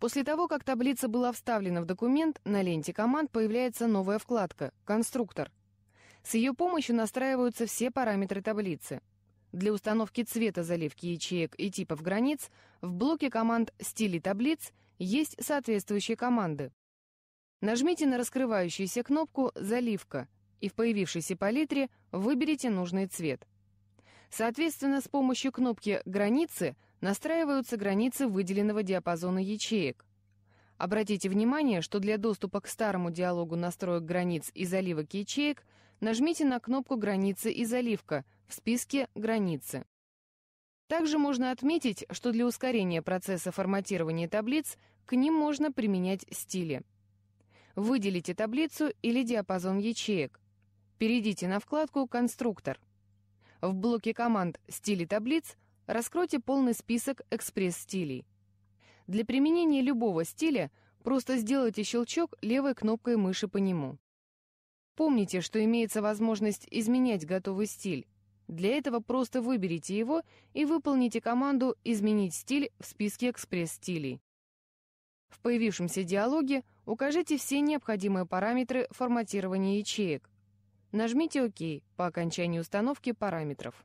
После того, как таблица была вставлена в документ, на ленте команд появляется новая вкладка «Конструктор». С ее помощью настраиваются все параметры таблицы. Для установки цвета заливки ячеек и типов границ в блоке команд «Стили таблиц» есть соответствующие команды. Нажмите на раскрывающуюся кнопку «Заливка» и в появившейся палитре выберите нужный цвет. Соответственно, с помощью кнопки «Границы» настраиваются границы выделенного диапазона ячеек. Обратите внимание, что для доступа к старому диалогу настроек границ и заливок ячеек нажмите на кнопку «Границы и заливка» в списке «Границы». Также можно отметить, что для ускорения процесса форматирования таблиц к ним можно применять стили. Выделите таблицу или диапазон ячеек. Перейдите на вкладку «Конструктор». В блоке команд «Стили таблиц» Раскройте полный список экспресс-стилей. Для применения любого стиля просто сделайте щелчок левой кнопкой мыши по нему. Помните, что имеется возможность изменять готовый стиль. Для этого просто выберите его и выполните команду «Изменить стиль» в списке экспресс-стилей. В появившемся диалоге укажите все необходимые параметры форматирования ячеек. Нажмите «Ок» по окончании установки параметров.